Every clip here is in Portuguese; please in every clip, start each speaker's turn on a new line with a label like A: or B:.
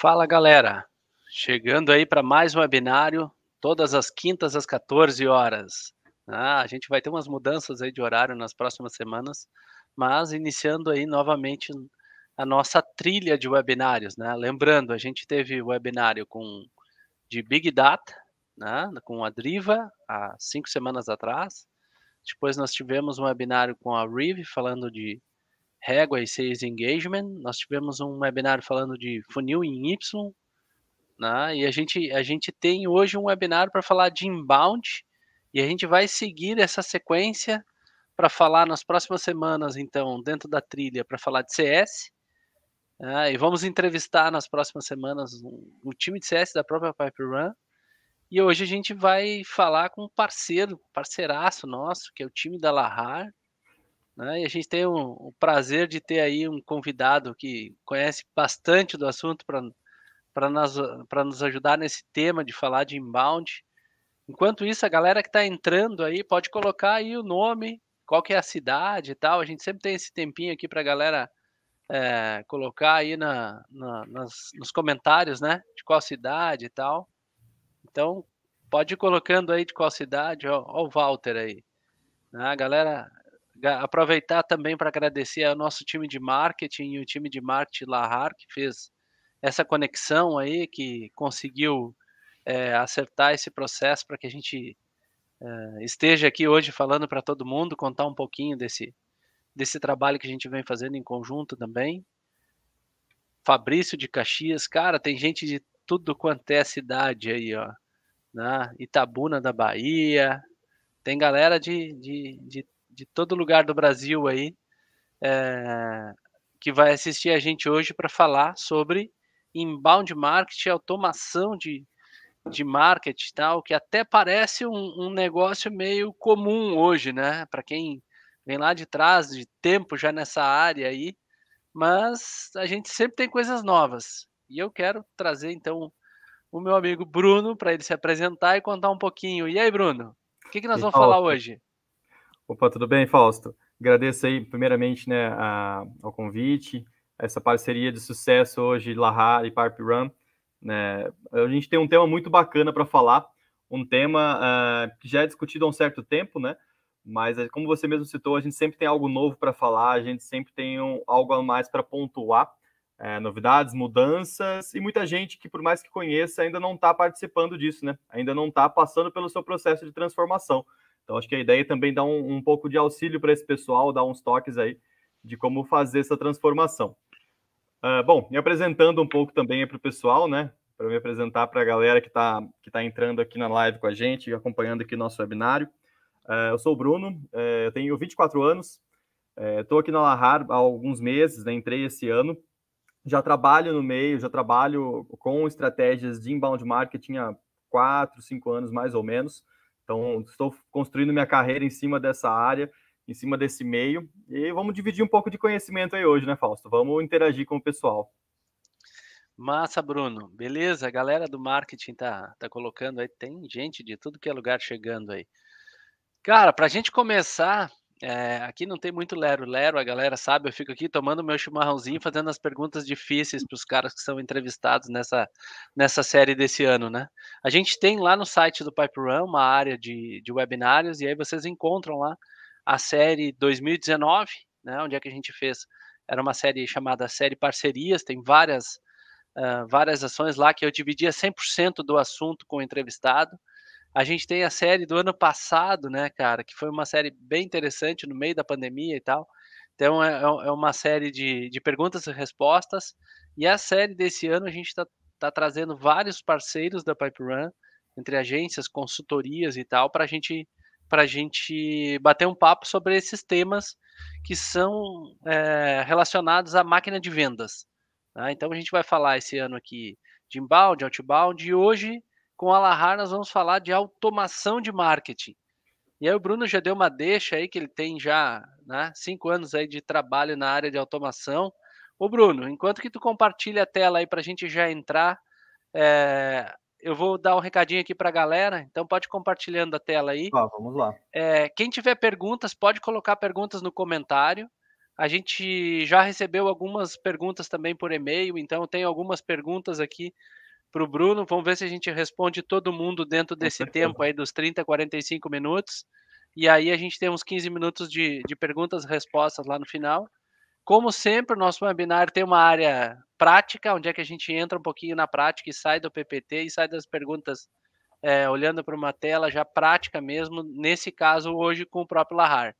A: Fala galera, chegando aí para mais um webinário, todas as quintas às 14 horas. Ah, a gente vai ter umas mudanças aí de horário nas próximas semanas, mas iniciando aí novamente a nossa trilha de webinários, né? Lembrando, a gente teve webinário com de Big Data, né? com a Driva, há cinco semanas atrás. Depois nós tivemos um webinário com a Rive falando de Régua e Sales Engagement. Nós tivemos um webinar falando de funil em Y, né? e a gente, a gente tem hoje um webinar para falar de inbound, e a gente vai seguir essa sequência para falar nas próximas semanas, então, dentro da trilha, para falar de CS. Né? e vamos entrevistar nas próximas semanas o um, um time de CS da própria Pipe Run. E hoje a gente vai falar com um parceiro, parceiraço nosso, que é o time da Lahar, né? E a gente tem o, o, prazer de ter aí um convidado que conhece bastante do assunto para nos, nos ajudar nesse tema de falar de inbound. Enquanto isso, a galera que está entrando aí pode colocar aí o nome, qual que é a cidade e tal. A gente sempre tem esse tempinho aqui para a galera é, colocar aí na, na nas, nos comentários, né? De qual cidade e tal. Então, pode ir colocando aí de qual cidade. Ó, o Walter aí. Né, a galera aproveitar também para agradecer ao nosso time de marketing e o time de marketing Lahar, que fez essa conexão aí, que conseguiu é, acertar esse processo para que a gente é, esteja aqui hoje falando para todo mundo, contar um pouquinho desse, desse trabalho que a gente vem fazendo em conjunto também. Fabrício de Caxias, cara, tem gente de tudo quanto é cidade aí, ó. na né? Itabuna da Bahia, tem galera de, de, de de todo lugar do Brasil aí é, que vai assistir a gente hoje para falar sobre inbound marketing, automação de, de marketing tal, que até parece um, um negócio meio comum hoje, né? Para quem vem lá de trás, de tempo já nessa área aí, mas a gente sempre tem coisas novas. E eu quero trazer então o meu amigo Bruno para ele se apresentar e contar um pouquinho. E aí, Bruno, o que, que nós vamos falar hoje?
B: Opa, tudo bem, Fausto? Agradeço aí, primeiramente, né, a, ao convite, essa parceria de sucesso hoje, Lahar e Parp Run. Né? A gente tem um tema muito bacana para falar, um tema uh, que já é discutido há um certo tempo, né? Mas, é, como você mesmo citou, a gente sempre tem algo novo para falar, a gente sempre tem um, algo a mais para pontuar, é, novidades, mudanças, e muita gente que, por mais que conheça, ainda não está participando disso, né? Ainda não está passando pelo seu processo de transformação. Então, acho que a ideia é também dar um, um pouco de auxílio para esse pessoal, dar uns toques aí de como fazer essa transformação. Uh, bom, me apresentando um pouco também para o pessoal, né? Para me apresentar para a galera que está que tá entrando aqui na live com a gente, acompanhando aqui nosso webinário. Uh, eu sou o Bruno, uh, eu tenho 24 anos, estou é, aqui na Lahar há alguns meses, né? entrei esse ano. Já trabalho no meio, já trabalho com estratégias de inbound marketing há 4, 5 anos mais ou menos. Então, estou construindo minha carreira em cima dessa área, em cima desse meio. E vamos dividir um pouco de conhecimento aí hoje, né, Fausto? Vamos interagir com o pessoal.
A: Massa, Bruno. Beleza, a galera do marketing tá, tá colocando aí. Tem gente de tudo que é lugar chegando aí. Cara, para a gente começar, é, aqui não tem muito lero-lero, a galera sabe, eu fico aqui tomando meu chimarrãozinho, fazendo as perguntas difíceis para os caras que são entrevistados nessa, nessa série desse ano, né? A gente tem lá no site do Pipe Run uma área de, de webinários, e aí vocês encontram lá a série 2019, né, onde é que a gente fez, era uma série chamada Série Parcerias, tem várias, uh, várias ações lá que eu dividia 100% do assunto com o entrevistado, a gente tem a série do ano passado, né, cara, que foi uma série bem interessante no meio da pandemia e tal. Então é, é, é uma série de, de perguntas e respostas. E a série desse ano a gente está tá trazendo vários parceiros da Pipe Run, entre agências, consultorias e tal, para gente, a gente bater um papo sobre esses temas que são é, relacionados à máquina de vendas. Tá? Então a gente vai falar esse ano aqui de inbound, outbound, e hoje com a Lahar nós vamos falar de automação de marketing. E aí o Bruno já deu uma deixa aí que ele tem já né, cinco anos aí de trabalho na área de automação. Ô Bruno, enquanto que tu compartilha a tela aí para a gente já entrar, é, eu vou dar um recadinho aqui para a galera. Então pode compartilhando a tela aí. Ah, vamos lá. É, quem tiver perguntas pode colocar perguntas no comentário. A gente já recebeu algumas perguntas também por e-mail, então eu tenho algumas perguntas aqui para o Bruno. Vamos ver se a gente responde todo mundo dentro desse tempo aí dos 30, 45 minutos. E aí a gente tem uns 15 minutos de, de perguntas e respostas lá no final. Como sempre, o nosso webinar tem uma área prática, onde é que a gente entra um pouquinho na prática e sai do PPT e sai das perguntas é, olhando para uma tela já prática mesmo, nesse caso hoje com o próprio Lahar.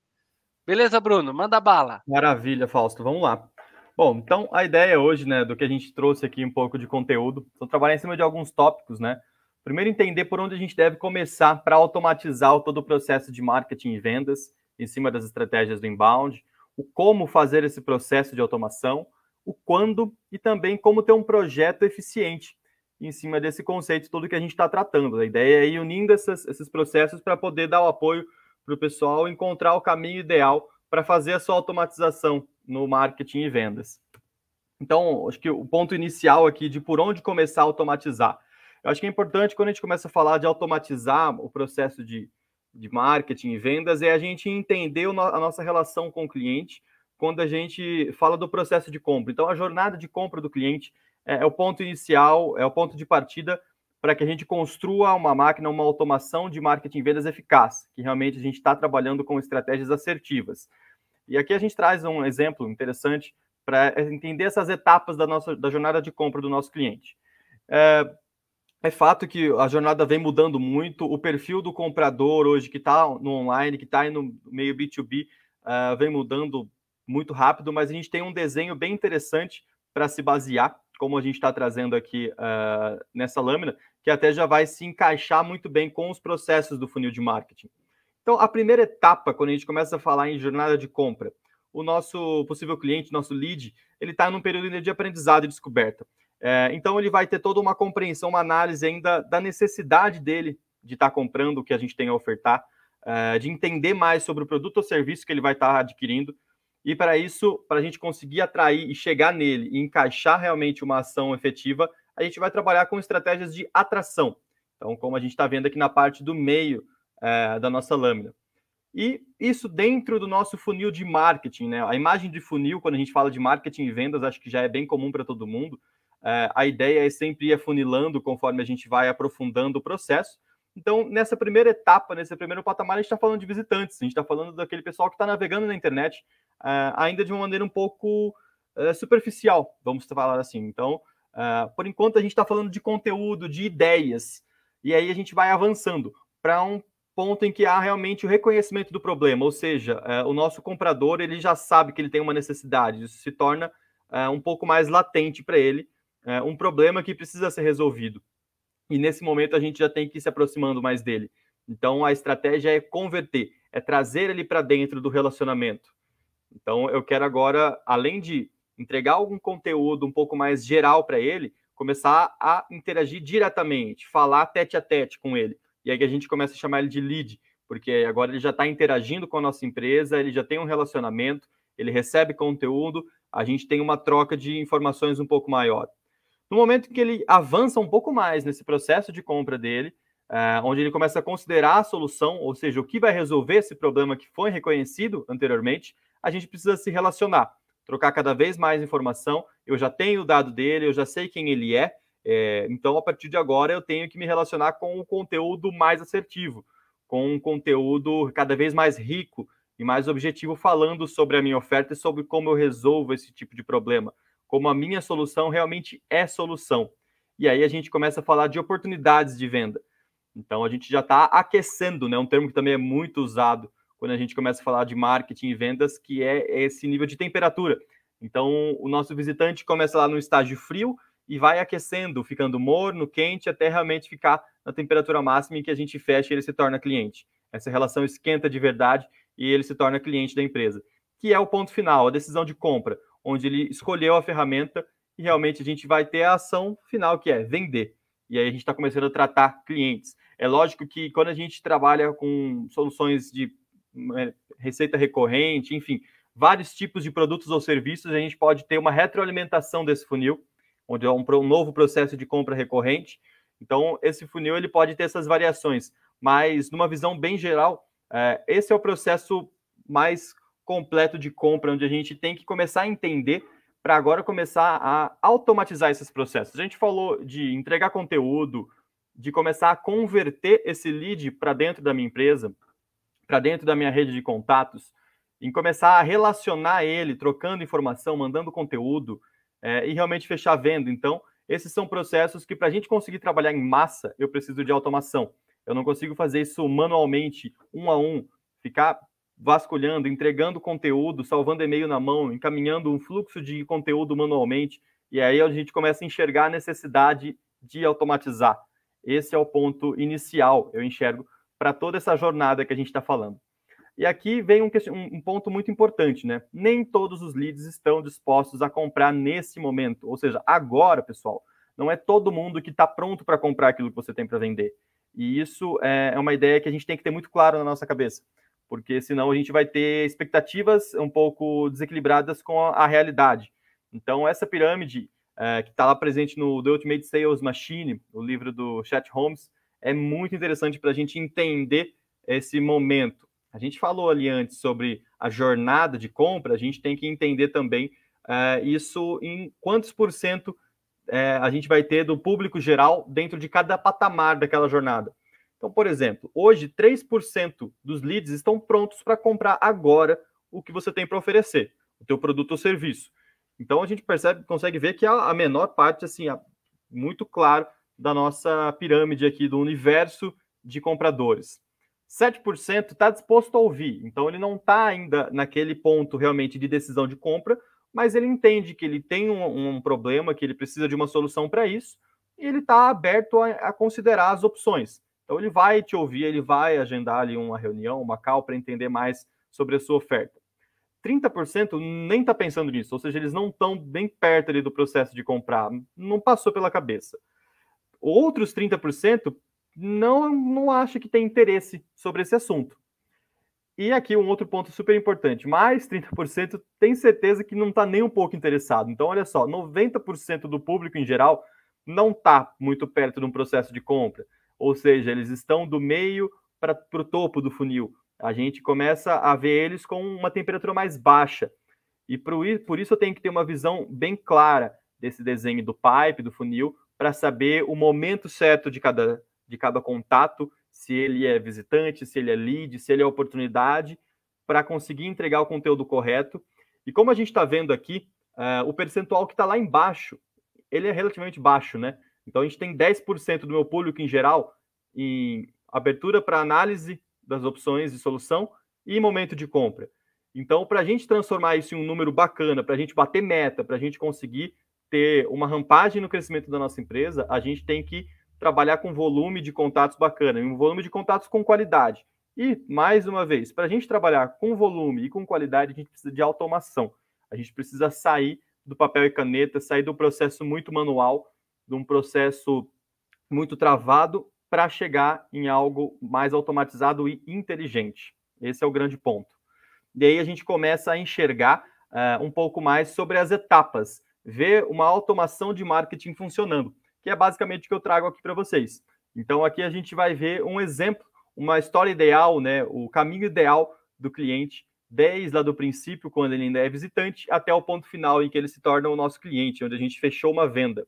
A: Beleza, Bruno? Manda bala.
B: Maravilha, Fausto. Vamos lá. Bom, então a ideia hoje, né, do que a gente trouxe aqui um pouco de conteúdo, são trabalhar em cima de alguns tópicos, né? Primeiro entender por onde a gente deve começar para automatizar todo o processo de marketing e vendas em cima das estratégias do inbound, o como fazer esse processo de automação, o quando e também como ter um projeto eficiente em cima desse conceito todo que a gente está tratando. A ideia é ir unindo essas, esses processos para poder dar o apoio para o pessoal encontrar o caminho ideal para fazer a sua automatização no marketing e vendas. Então, acho que o ponto inicial aqui de por onde começar a automatizar. Eu acho que é importante quando a gente começa a falar de automatizar o processo de, de marketing e vendas é a gente entender a nossa relação com o cliente quando a gente fala do processo de compra. Então, a jornada de compra do cliente é, é o ponto inicial, é o ponto de partida para que a gente construa uma máquina, uma automação de marketing e vendas eficaz, que realmente a gente está trabalhando com estratégias assertivas. E aqui a gente traz um exemplo interessante para entender essas etapas da nossa da jornada de compra do nosso cliente. É, é fato que a jornada vem mudando muito, o perfil do comprador hoje que está no online, que está no meio B2B, uh, é, vem mudando muito rápido, mas a gente tem um desenho bem interessante para se basear, como a gente está trazendo aqui uh, nessa lâmina, que até já vai se encaixar muito bem com os processos do funil de marketing. Então, a primeira etapa, quando a gente começa a falar em jornada de compra, o nosso possível cliente, nosso lead, ele está num período de aprendizado e descoberta. É, então, ele vai ter toda uma compreensão, uma análise ainda da necessidade dele de estar tá comprando o que a gente tem a ofertar, é, de entender mais sobre o produto ou serviço que ele vai estar tá adquirindo. E para isso, para a gente conseguir atrair e chegar nele e encaixar realmente uma ação efetiva, a gente vai trabalhar com estratégias de atração. Então, como a gente está vendo aqui na parte do meio é, da nossa lâmina. E isso dentro do nosso funil de marketing, né? A imagem de funil, quando a gente fala de marketing e vendas, acho que já é bem comum para todo mundo. É, a ideia é sempre ir afunilando conforme a gente vai aprofundando o processo. Então, nessa primeira etapa, nesse primeiro patamar, a gente está falando de visitantes, a gente está falando daquele pessoal que está navegando na internet, é, ainda de uma maneira um pouco é, superficial, vamos falar assim. Então, é, por enquanto, a gente está falando de conteúdo, de ideias, e aí a gente vai avançando para um ponto em que há realmente o reconhecimento do problema, ou seja, é, o nosso comprador ele já sabe que ele tem uma necessidade, isso se torna é, um pouco mais latente para ele, é, um problema que precisa ser resolvido. E nesse momento a gente já tem que ir se aproximando mais dele. Então a estratégia é converter, é trazer ele para dentro do relacionamento. Então eu quero agora, além de entregar algum conteúdo um pouco mais geral para ele, começar a interagir diretamente, falar tete a tete com ele e aí que a gente começa a chamar ele de lead, porque agora ele já está interagindo com a nossa empresa, ele já tem um relacionamento, ele recebe conteúdo, a gente tem uma troca de informações um pouco maior. No momento que ele avança um pouco mais nesse processo de compra dele, é, onde ele começa a considerar a solução, ou seja, o que vai resolver esse problema que foi reconhecido anteriormente, a gente precisa se relacionar, trocar cada vez mais informação. Eu já tenho o dado dele, eu já sei quem ele é, é, então, a partir de agora, eu tenho que me relacionar com um conteúdo mais assertivo, com um conteúdo cada vez mais rico e mais objetivo, falando sobre a minha oferta e sobre como eu resolvo esse tipo de problema, como a minha solução realmente é solução. E aí a gente começa a falar de oportunidades de venda. Então, a gente já está aquecendo, né? um termo que também é muito usado quando a gente começa a falar de marketing e vendas, que é esse nível de temperatura. Então, o nosso visitante começa lá no estágio frio, e vai aquecendo, ficando morno, quente, até realmente ficar na temperatura máxima em que a gente fecha e ele se torna cliente. Essa relação esquenta de verdade e ele se torna cliente da empresa, que é o ponto final, a decisão de compra, onde ele escolheu a ferramenta e realmente a gente vai ter a ação final, que é vender. E aí a gente está começando a tratar clientes. É lógico que quando a gente trabalha com soluções de é, receita recorrente, enfim, vários tipos de produtos ou serviços, a gente pode ter uma retroalimentação desse funil onde é um, um novo processo de compra recorrente. Então, esse funil ele pode ter essas variações, mas numa visão bem geral, é, esse é o processo mais completo de compra, onde a gente tem que começar a entender para agora começar a automatizar esses processos. A gente falou de entregar conteúdo, de começar a converter esse lead para dentro da minha empresa, para dentro da minha rede de contatos, em começar a relacionar ele, trocando informação, mandando conteúdo, é, e realmente fechar venda. Então, esses são processos que, para a gente conseguir trabalhar em massa, eu preciso de automação. Eu não consigo fazer isso manualmente, um a um, ficar vasculhando, entregando conteúdo, salvando e-mail na mão, encaminhando um fluxo de conteúdo manualmente. E aí a gente começa a enxergar a necessidade de automatizar. Esse é o ponto inicial, eu enxergo, para toda essa jornada que a gente está falando. E aqui vem um, um, ponto muito importante, né? Nem todos os leads estão dispostos a comprar nesse momento. Ou seja, agora, pessoal, não é todo mundo que está pronto para comprar aquilo que você tem para vender. E isso é, é uma ideia que a gente tem que ter muito claro na nossa cabeça, porque senão a gente vai ter expectativas um pouco desequilibradas com a, a realidade. Então, essa pirâmide é, que está lá presente no The Ultimate Sales Machine, o livro do Chet Holmes, é muito interessante para a gente entender esse momento a gente falou ali antes sobre a jornada de compra, a gente tem que entender também é, isso em quantos por cento é, a gente vai ter do público geral dentro de cada patamar daquela jornada. Então, por exemplo, hoje 3% dos leads estão prontos para comprar agora o que você tem para oferecer, o teu produto ou serviço. Então a gente percebe, consegue ver que a, menor parte, assim, muito claro da nossa pirâmide aqui do universo de compradores. 7% está disposto a ouvir. Então ele não está ainda naquele ponto realmente de decisão de compra, mas ele entende que ele tem um, um problema, que ele precisa de uma solução para isso, e ele está aberto a, a, considerar as opções. Então ele vai te ouvir, ele vai agendar ali uma reunião, uma call para entender mais sobre a sua oferta. 30% nem está pensando nisso, ou seja, eles não estão bem perto ali do processo de comprar, não passou pela cabeça. Outros 30% não, não acha que tem interesse sobre esse assunto. E aqui um outro ponto super importante: mais 30% tem certeza que não está nem um pouco interessado. Então, olha só, 90% do público em geral não está muito perto de um processo de compra. Ou seja, eles estão do meio para o topo do funil. A gente começa a ver eles com uma temperatura mais baixa. E por, por isso eu tenho que ter uma visão bem clara desse desenho do pipe, do funil, para saber o momento certo de cada de cada contato, se ele é visitante, se ele é lead, se ele é oportunidade, para conseguir entregar o conteúdo correto. E como a gente está vendo aqui, uh, o percentual que está lá embaixo, ele é relativamente baixo, né? Então a gente tem 10% do meu público em geral em abertura para análise das opções de solução e momento de compra. Então, para a gente transformar isso em um número bacana, para a gente bater meta, para a gente conseguir ter uma rampagem no crescimento da nossa empresa, a gente tem que trabalhar com volume de contatos bacana, um volume de contatos com qualidade. E, mais uma vez, para a gente trabalhar com volume e com qualidade, a gente precisa de automação. A gente precisa sair do papel e caneta, sair do processo muito manual, de um processo muito travado, para chegar em algo mais automatizado e inteligente. Esse é o grande ponto. E aí a gente começa a enxergar uh, um pouco mais sobre as etapas, ver uma automação de marketing funcionando que é basicamente o que eu trago aqui para vocês. Então, aqui a gente vai ver um exemplo, uma história ideal, né, o caminho ideal do cliente, desde lá do princípio, quando ele ainda é visitante, até o ponto final em que ele se torna o nosso cliente, onde a gente fechou uma venda.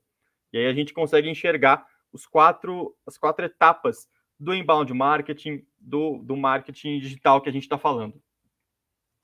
B: E aí a gente consegue enxergar os quatro, as quatro etapas do inbound marketing, do, do marketing digital que a gente está falando.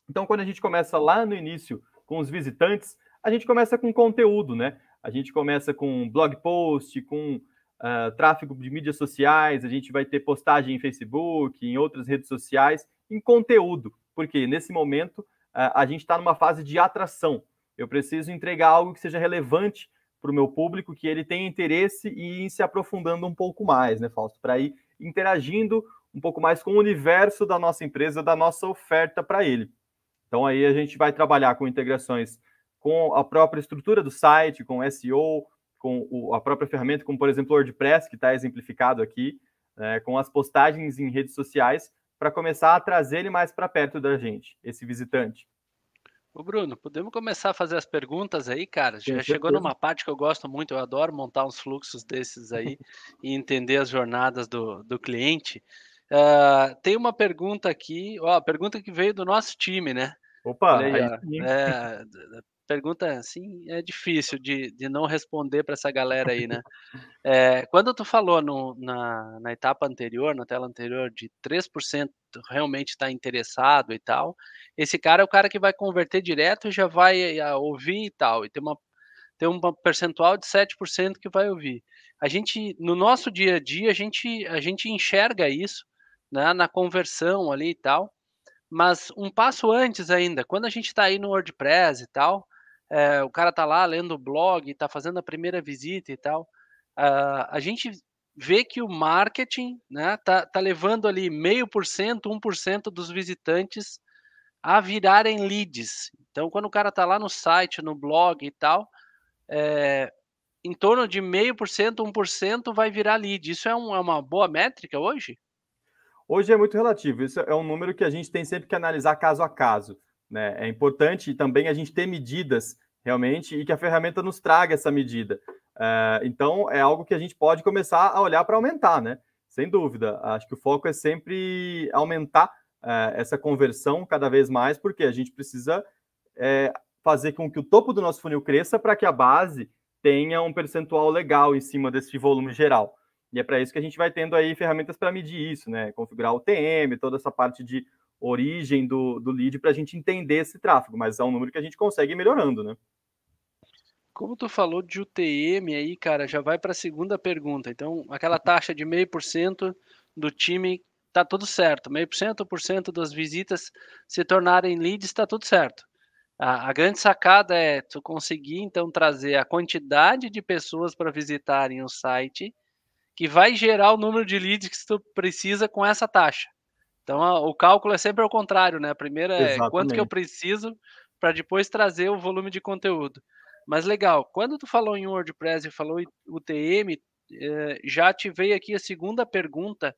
B: Então, quando a gente começa lá no início com os visitantes, a gente começa com conteúdo, né? A gente começa com blog post, com uh, tráfego de mídias sociais, a gente vai ter postagem em Facebook, em outras redes sociais, em conteúdo, porque nesse momento uh, a gente está numa fase de atração. Eu preciso entregar algo que seja relevante para o meu público, que ele tenha interesse e ir se aprofundando um pouco mais, né, Fausto? Para ir interagindo um pouco mais com o universo da nossa empresa, da nossa oferta para ele. Então aí a gente vai trabalhar com integrações com a própria estrutura do site, com SEO, com o, a própria ferramenta, como por exemplo o WordPress, que está exemplificado aqui, né, com as postagens em redes sociais, para começar a trazer ele mais para perto da gente, esse visitante. Ô Bruno, podemos começar a fazer as perguntas aí,
A: cara? Já chegou numa parte que eu gosto muito, eu adoro montar uns fluxos desses aí e entender as jornadas do, do cliente. Uh, tem uma pergunta aqui, ó, a pergunta que veio do nosso time, né? Opa, aí, é, pergunta assim é difícil de, de não responder para essa galera aí, né? É, quando tu falou no, na, na etapa anterior, na tela anterior, de 3% realmente está interessado e tal, esse cara é o cara que vai converter direto e já vai ah, ouvir e tal, e tem uma tem um percentual de 7% que vai ouvir. A gente, no nosso dia a dia, a gente, a gente enxerga isso né, na conversão ali e tal, mas um passo antes ainda, quando a gente está aí no WordPress e tal, é, o cara tá lá lendo o blog, tá fazendo a primeira visita e tal. Uh, a gente vê que o marketing né, tá, tá levando ali meio por cento, um por cento dos visitantes a virarem leads. Então, quando o cara tá lá no site, no blog e tal, é, em torno de meio por cento, um por cento vai virar lead. Isso é, um, é uma boa métrica hoje?
B: Hoje é muito relativo. Isso é um número que a gente tem sempre que analisar caso a caso. Né? É importante também a gente ter medidas realmente e que a ferramenta nos traga essa medida. Uh, então, é algo que a gente pode começar a olhar para aumentar, né? Sem dúvida. Acho que o foco é sempre aumentar uh, essa conversão cada vez mais, porque a gente precisa uh, fazer com que o topo do nosso funil cresça para que a base tenha um percentual legal em cima desse volume geral. E é para isso que a gente vai tendo aí ferramentas para medir isso, né? Configurar o TM, toda essa parte de origem do, do lead para a gente entender esse tráfego, mas é um número que a gente consegue ir melhorando, né?
A: Como tu falou de UTM aí, cara, já vai para a segunda pergunta. Então, aquela taxa de meio por cento do time tá tudo certo. Meio por cento por cento das visitas se tornarem leads está tudo certo. A, a, grande sacada é tu conseguir então trazer a quantidade de pessoas para visitarem o site que vai gerar o número de leads que tu precisa com essa taxa. Então a, o cálculo é sempre ao contrário, né? Primeiro é Exatamente. quanto que eu preciso para depois trazer o volume de conteúdo. Mas legal, quando tu falou em WordPress e falou UTM, eh, já veio aqui a segunda pergunta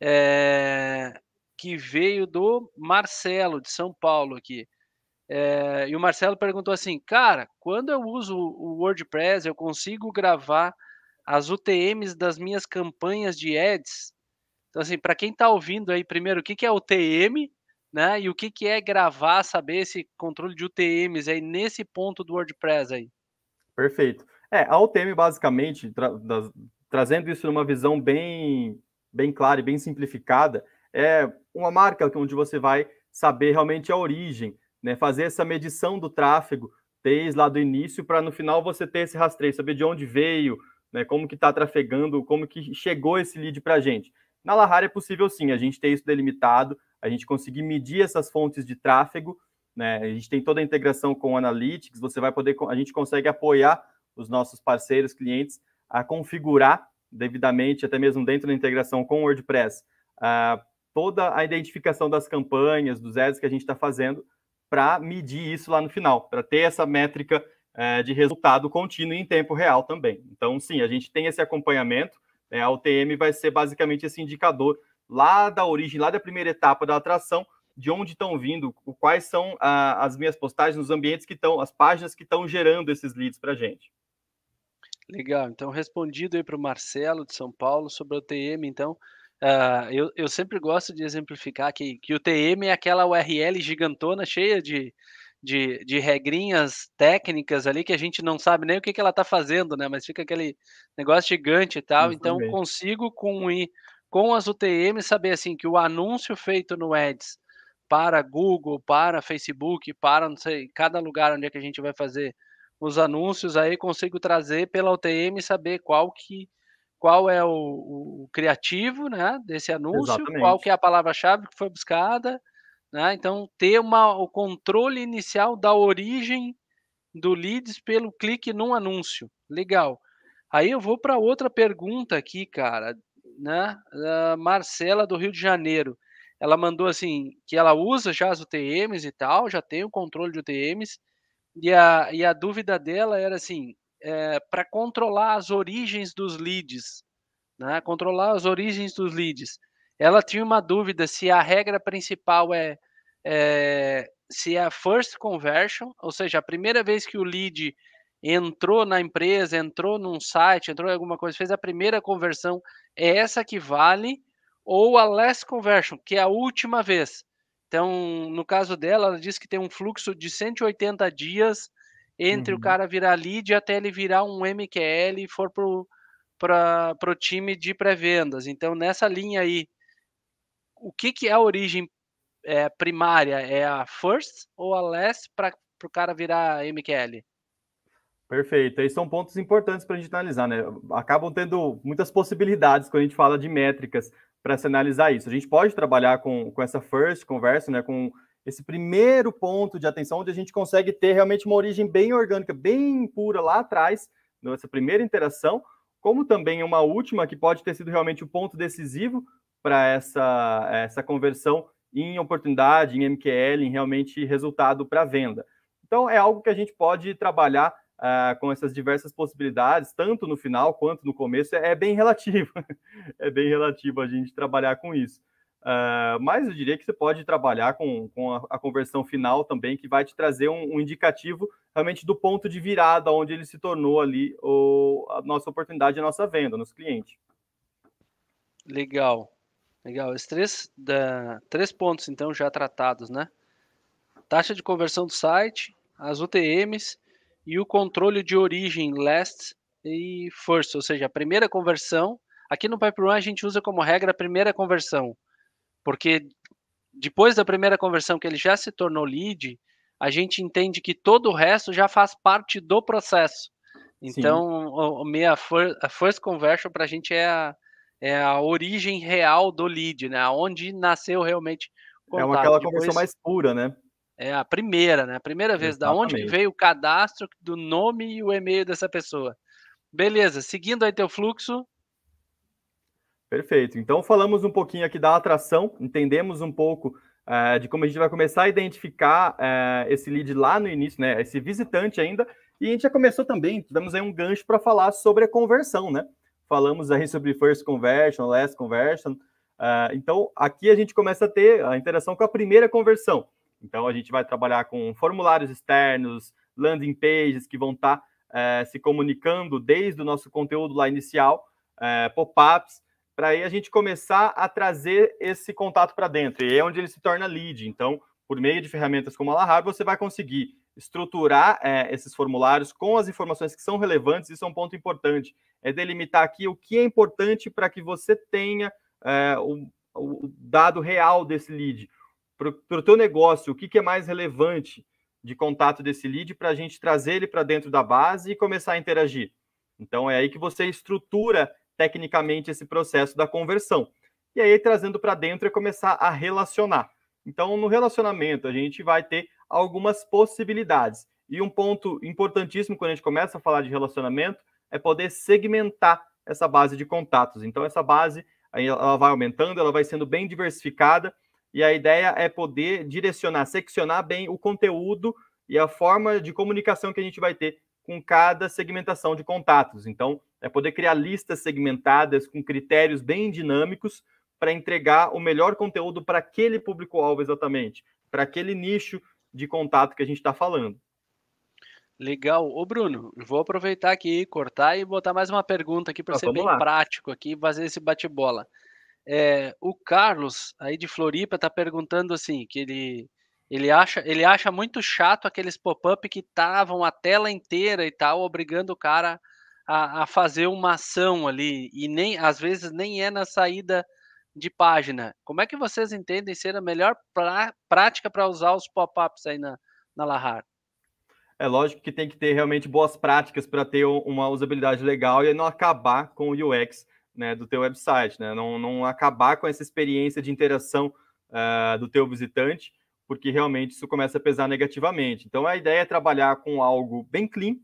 A: eh, que veio do Marcelo de São Paulo aqui. Eh, e o Marcelo perguntou assim, cara, quando eu uso o WordPress, eu consigo gravar as UTMs das minhas campanhas de ads? Então, assim, para quem está ouvindo aí, primeiro, o que, que é UTM, né? E o que, que é gravar, saber esse controle de UTMs aí nesse ponto do WordPress aí?
B: Perfeito. É, a UTM basicamente, tra trazendo isso numa visão bem, bem clara e bem simplificada, é uma marca onde você vai saber realmente a origem, né? Fazer essa medição do tráfego desde lá do início para no final você ter esse rastreio, saber de onde veio, né? Como que está trafegando, como que chegou esse lead para a gente. Na Lahar é possível sim, a gente ter isso delimitado, a gente conseguir medir essas fontes de tráfego, né? A gente tem toda a integração com o Analytics, você vai poder, a gente consegue apoiar os nossos parceiros, clientes a configurar devidamente, até mesmo dentro da integração com o WordPress, a, toda a identificação das campanhas, dos ads que a gente está fazendo, para medir isso lá no final, para ter essa métrica é, de resultado contínuo em tempo real também. Então, sim, a gente tem esse acompanhamento. Né? A UTM vai ser basicamente esse indicador lá da origem, lá da primeira etapa da atração, de onde estão vindo, quais são a, as minhas postagens, os ambientes que estão, as páginas que estão gerando esses leads para a gente.
A: Legal, então respondido aí para o Marcelo de São Paulo sobre o UTM, então. Uh, eu, eu sempre gosto de exemplificar que, que o TM é aquela URL gigantona cheia de, de, de regrinhas técnicas ali que a gente não sabe nem o que, que ela está fazendo, né? Mas fica aquele negócio gigante e tal. Eu então, também. consigo com, com as UTM saber assim que o anúncio feito no Ads para Google, para Facebook, para não sei, cada lugar onde é que a gente vai fazer os anúncios, aí consigo trazer pela UTM saber qual que qual é o, o criativo né, desse anúncio, Exatamente. qual que é a palavra-chave que foi buscada, né? Então, ter uma, o controle inicial da origem do leads pelo clique num anúncio. Legal. Aí eu vou para outra pergunta aqui, cara. Né? A Marcela, do Rio de Janeiro. Ela mandou assim, que ela usa já as UTMs e tal, já tem o controle de UTMs, e a, e a dúvida dela era assim, é, para controlar as origens dos leads, né? controlar as origens dos leads ela tinha uma dúvida se a regra principal é, é se é a first conversion, ou seja, a primeira vez que o lead entrou na empresa, entrou num site, entrou em alguma coisa, fez a primeira conversão, é essa que vale, ou a last conversion, que é a última vez. Então, no caso dela, ela disse que tem um fluxo de 180 dias entre uhum. o cara virar lead até ele virar um MQL e for para o time de pré-vendas. Então, nessa linha aí, o que, que é a origem é, primária? É a first ou a last para o cara virar MQL?
B: Perfeito. Esses são pontos importantes para a gente analisar, né? Acabam tendo muitas possibilidades quando a gente fala de métricas para se analisar isso. A gente pode trabalhar com, com essa first conversa, né? Com esse primeiro ponto de atenção, onde a gente consegue ter realmente uma origem bem orgânica, bem pura lá atrás, nessa primeira interação, como também uma última que pode ter sido realmente o ponto decisivo para essa, essa conversão em oportunidade, em MQL, em realmente resultado para venda. Então, é algo que a gente pode trabalhar ah, com essas diversas possibilidades, tanto no final quanto no começo, é, é bem relativo. é bem relativo a gente trabalhar com isso. Ah, mas eu diria que você pode trabalhar com, com a, a conversão final também, que vai te trazer um, um, indicativo realmente do ponto de virada onde ele se tornou ali o, a nossa oportunidade, a nossa venda, nosso cliente. Legal. Legal, esses três, da, três pontos então já tratados,
A: né? Taxa de conversão do site, as UTMs e o controle de origem last e first, ou seja, a primeira conversão. Aqui no Pipe a gente usa como regra a primeira conversão, porque depois da primeira conversão que ele já se tornou lead, a gente entende que todo o resto já faz parte do processo. Então, o, o meia first, a first conversion para a gente é a, é, a origem real do lead, né? Onde nasceu realmente o contato. É uma, aquela Depois, conversão mais pura, né? É a primeira, né? A primeira vez, Exatamente. da onde veio o cadastro do nome e o e-mail dessa pessoa. Beleza, seguindo aí teu fluxo,
B: Perfeito. Então falamos um pouquinho aqui da atração, entendemos um pouco uh, de como a gente vai começar a identificar uh, esse lead lá no início, né? Esse visitante ainda. E a gente já começou também, damos aí um gancho para falar sobre a conversão, né? falamos aí sobre first conversion, last conversion. Uh, então, aqui a gente começa a ter a interação com a primeira conversão. Então, a gente vai trabalhar com formulários externos, landing pages que vão tá, estar uh, se comunicando desde o nosso conteúdo lá inicial, uh, pop-ups, para aí a gente começar a trazer esse contato para dentro. E é onde ele se torna lead. Então, por meio de ferramentas como a Lahar, você vai conseguir estruturar é, esses formulários com as informações que são relevantes, isso é um ponto importante. É delimitar aqui o que é importante para que você tenha é, o, o, dado real desse lead. Para o teu negócio, o que, que é mais relevante de contato desse lead para a gente trazer ele para dentro da base e começar a interagir. Então é aí que você estrutura tecnicamente esse processo da conversão. E aí trazendo para dentro é começar a relacionar. Então no relacionamento a gente vai ter algumas possibilidades. E um ponto importantíssimo quando a gente começa a falar de relacionamento é poder segmentar essa base de contatos. Então, essa base ela vai aumentando, ela vai sendo bem diversificada, e a ideia é poder direcionar, seccionar bem o conteúdo e a forma de comunicação que a gente vai ter com cada segmentação de contatos. Então, é poder criar listas segmentadas com critérios bem dinâmicos para entregar o melhor conteúdo para aquele público-alvo exatamente, para aquele nicho de contato que a gente está falando. Legal. Ô, Bruno, vou
A: aproveitar aqui, cortar e botar mais uma pergunta aqui para tá, ser bem lá. prático aqui, fazer esse bate-bola. É, o Carlos, aí de Floripa, está perguntando assim, que ele, ele, acha, ele acha muito chato aqueles pop-up que estavam a tela inteira e tal, obrigando o cara a, a fazer uma ação ali. E nem às vezes nem é na saída de página. Como é que vocês entendem ser a melhor pra, prática para usar os pop-ups aí na, na Lahar?
B: É lógico que tem que ter realmente boas práticas para ter uma usabilidade legal e não acabar com o UX né, do teu website, né? não, não acabar com essa experiência de interação uh, do teu visitante, porque realmente isso começa a pesar negativamente. Então a ideia é trabalhar com algo bem clean,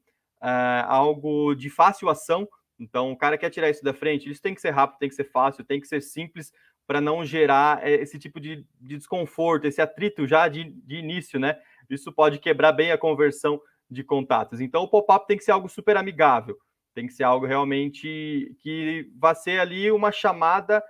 B: uh, algo de fácil ação, então, o cara quer tirar isso da frente, isso tem que ser rápido, tem que ser fácil, tem que ser simples para não gerar eh, esse tipo de, de desconforto, esse atrito já de, de, início, né? Isso pode quebrar bem a conversão de contatos. Então, o pop-up tem que ser algo super amigável, tem que ser algo realmente que vá ser ali uma chamada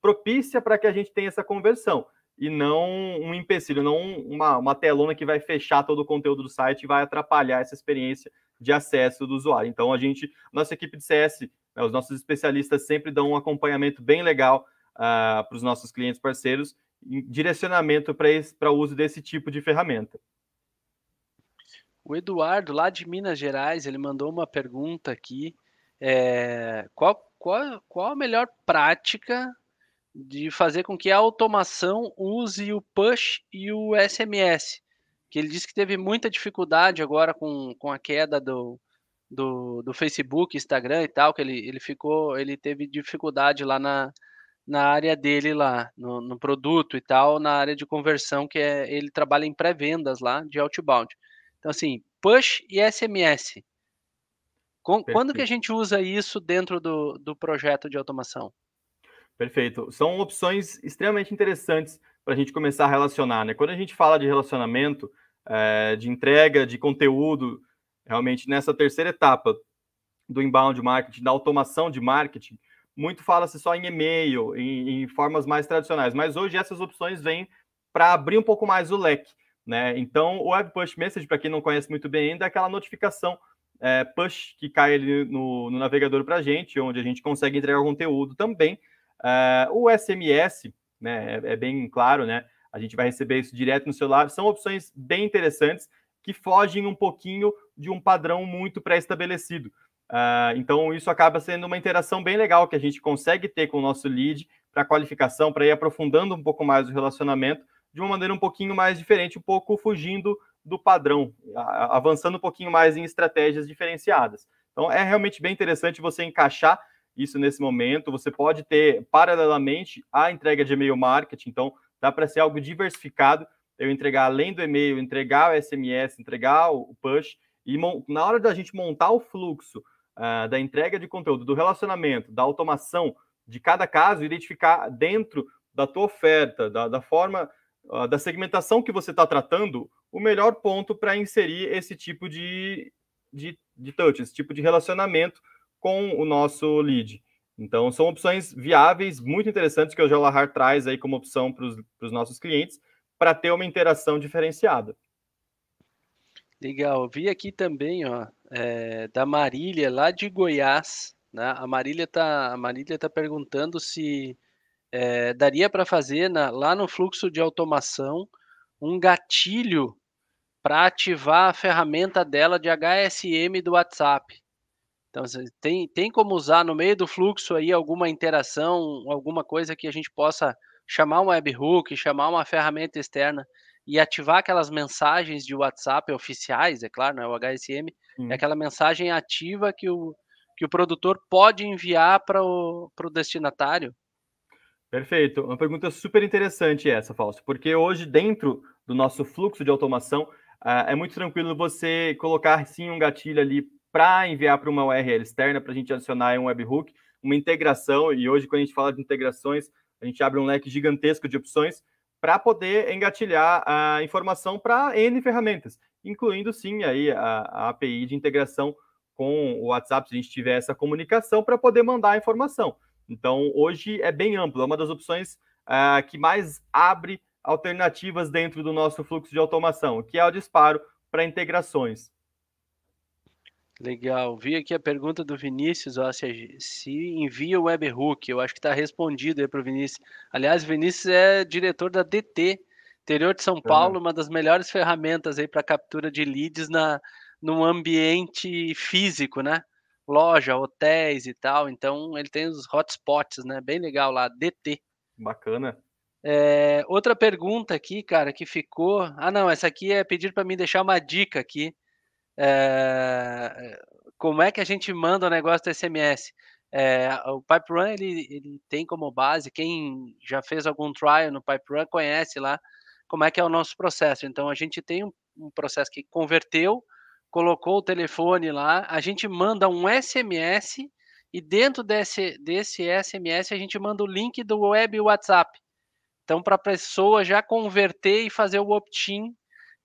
B: propícia para que a gente tenha essa conversão e não um empecilho, não uma, uma telona que vai fechar todo o conteúdo do site e vai atrapalhar essa experiência de acesso do usuário. Então, a gente, nossa equipe de CS, né, os nossos especialistas sempre dão um acompanhamento bem legal uh, para os nossos clientes parceiros, direcionamento para o uso desse tipo de ferramenta.
A: O Eduardo, lá de Minas Gerais, ele mandou uma pergunta aqui. É, qual, qual, qual a melhor prática de fazer com que a automação use o push e o SMS que ele disse que teve muita dificuldade agora com, com a queda do, do, do Facebook, Instagram e tal, que ele, ele ficou, ele teve dificuldade lá na, na área dele lá, no, no produto e tal, na área de conversão, que é, ele trabalha em pré-vendas lá de outbound. Então, assim, push e SMS.
B: Com, quando que a
A: gente usa isso dentro do, do projeto de automação?
B: Perfeito. São opções extremamente interessantes para a gente começar a relacionar. Né? Quando a gente fala de relacionamento, é, de entrega de conteúdo, realmente nessa terceira etapa do inbound marketing, da automação de marketing, muito fala-se só em e-mail, em, em, formas mais tradicionais, mas hoje essas opções vêm para abrir um pouco mais o leque. Né? Então, o Web Push Message, para quem não conhece muito bem ainda, é aquela notificação é, push que cai ali no, no navegador para a gente, onde a gente consegue entregar conteúdo também. É, o SMS, né, é, é bem claro, né, a gente vai receber isso direto no celular. São opções bem interessantes que fogem um pouquinho de um padrão muito pré-estabelecido. Uh, então, isso acaba sendo uma interação bem legal que a gente consegue ter com o nosso lead para qualificação, para ir aprofundando um pouco mais o relacionamento de uma maneira um pouquinho mais diferente, um pouco fugindo do padrão, avançando um pouquinho mais em estratégias diferenciadas. Então, é realmente bem interessante você encaixar isso nesse momento. Você pode ter, paralelamente, a entrega de e-mail marketing. Então, dá para ser algo diversificado, eu entregar além do e-mail, entregar o SMS, entregar o push, e na hora da gente montar o fluxo uh, da entrega de conteúdo, do relacionamento, da automação de cada caso, identificar dentro da tua oferta, da, da forma, uh, da segmentação que você está tratando, o melhor ponto para inserir esse tipo de, de, de touch, esse tipo de relacionamento com o nosso lead. Então, são opções viáveis, muito interessantes, que o Geolahar traz aí como opção para os nossos clientes, para ter uma interação diferenciada.
A: Legal, vi aqui também, ó, é, da Marília, lá de Goiás, né? A Marília tá, Marília tá perguntando se é, daria para fazer na, lá no fluxo de automação um gatilho para ativar a ferramenta dela de HSM do WhatsApp. Então, assim, tem, tem como usar no meio do fluxo aí alguma interação, alguma coisa que a gente possa chamar um webhook, chamar uma ferramenta externa e ativar aquelas mensagens de WhatsApp oficiais, é claro, né, o HSM, hum. é aquela mensagem ativa que o, que o produtor pode enviar para o, para o destinatário?
B: Perfeito. Uma pergunta super interessante essa, Fausto, porque hoje, dentro do nosso fluxo de automação, ah, é muito tranquilo você colocar sim um gatilho ali para enviar para uma URL externa, para a gente adicionar um webhook, uma integração, e hoje quando a gente fala de integrações, a gente abre um leque gigantesco de opções para poder engatilhar a informação para N ferramentas, incluindo sim aí a, a, API de integração com o WhatsApp, se a gente tiver essa comunicação, para poder mandar a informação. Então, hoje é bem amplo, é uma das opções uh, que mais abre alternativas dentro do nosso fluxo de automação, que é o disparo para integrações.
A: Legal. Vi aqui a pergunta do Vinícius, ó, se, se envia o webhook. Eu acho que está respondido aí para o Vinícius. Aliás, o Vinícius é diretor da DT, interior de São Paulo, uhum. uma das melhores ferramentas aí para captura de leads na, num ambiente físico, né? Loja, hotéis e tal. Então, ele tem os hotspots, né? Bem legal lá, DT. Bacana. É, outra pergunta aqui, cara, que ficou. Ah, não, essa aqui é pedir para mim deixar uma dica aqui é, como é que a gente manda o negócio do SMS? É, eh, o Pipe Run ele, ele tem como base, quem já fez algum trial no Pipe Run conhece lá como é que é o nosso processo. Então a gente tem um, um processo que converteu, colocou o telefone lá, a gente manda um SMS e dentro desse, desse SMS a gente manda o link do web WhatsApp. Então, para a pessoa já converter e fazer o opt-in